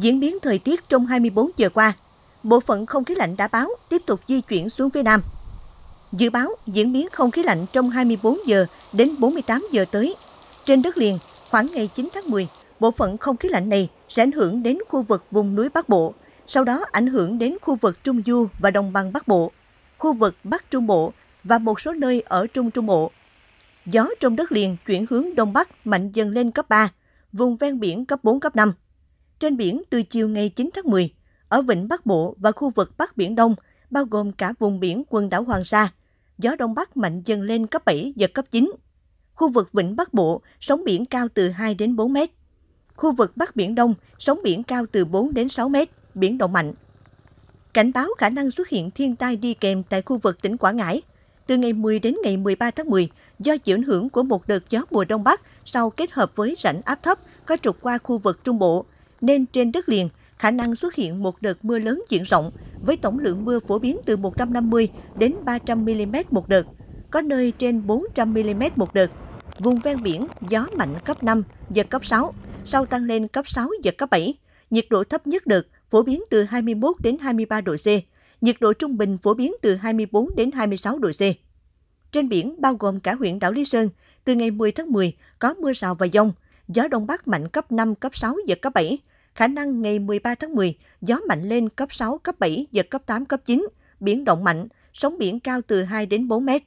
Diễn biến thời tiết trong 24 giờ qua, bộ phận không khí lạnh đã báo tiếp tục di chuyển xuống phía Nam. Dự báo diễn biến không khí lạnh trong 24 giờ đến 48 giờ tới. Trên đất liền, khoảng ngày 9 tháng 10, bộ phận không khí lạnh này sẽ ảnh hưởng đến khu vực vùng núi Bắc Bộ, sau đó ảnh hưởng đến khu vực Trung Du và Đồng bằng Bắc Bộ, khu vực Bắc Trung Bộ và một số nơi ở Trung Trung Bộ. Gió trong đất liền chuyển hướng Đông Bắc mạnh dần lên cấp 3, vùng ven biển cấp 4, cấp 5 trên biển từ chiều ngày 9 tháng 10, ở vịnh Bắc Bộ và khu vực Bắc Biển Đông, bao gồm cả vùng biển quần đảo Hoàng Sa. Gió Đông Bắc mạnh dần lên cấp 7, giật cấp 9. Khu vực vịnh Bắc Bộ, sóng biển cao từ 2 đến 4 mét. Khu vực Bắc Biển Đông, sóng biển cao từ 4 đến 6 mét, biển động mạnh. Cảnh báo khả năng xuất hiện thiên tai đi kèm tại khu vực tỉnh Quảng Ngãi. Từ ngày 10 đến ngày 13 tháng 10, do chịu ảnh hưởng của một đợt gió mùa Đông Bắc sau kết hợp với rãnh áp thấp có trục qua khu vực Trung Bộ, nên trên đất liền khả năng xuất hiện một đợt mưa lớn diện rộng với tổng lượng mưa phổ biến từ 150 đến 300 mm một đợt, có nơi trên 400 mm một đợt. Vùng ven biển gió mạnh cấp 5, giật cấp 6, sau tăng lên cấp 6 giật cấp 7. Nhiệt độ thấp nhất đợt phổ biến từ 21 đến 23 độ C, nhiệt độ trung bình phổ biến từ 24 đến 26 độ C. Trên biển bao gồm cả huyện đảo Lý Sơn, từ ngày 10 tháng 10 có mưa rào và dông, gió đông bắc mạnh cấp 5, cấp 6 giật cấp 7, Khả năng ngày 13 tháng 10, gió mạnh lên cấp 6, cấp 7, giật cấp 8, cấp 9, biển động mạnh, sóng biển cao từ 2 đến 4 mét.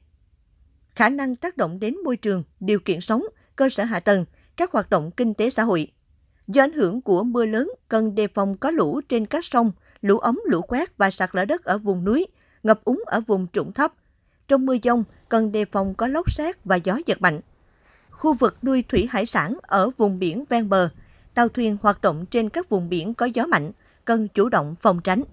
Khả năng tác động đến môi trường, điều kiện sống, cơ sở hạ tầng, các hoạt động kinh tế xã hội. Do ảnh hưởng của mưa lớn, cần đề phòng có lũ trên các sông, lũ ống, lũ quét và sạt lở đất ở vùng núi, ngập úng ở vùng trũng thấp. Trong mưa dông, cần đề phòng có lốc xét và gió giật mạnh. Khu vực nuôi thủy hải sản ở vùng biển ven bờ, tàu thuyền hoạt động trên các vùng biển có gió mạnh, cần chủ động phòng tránh.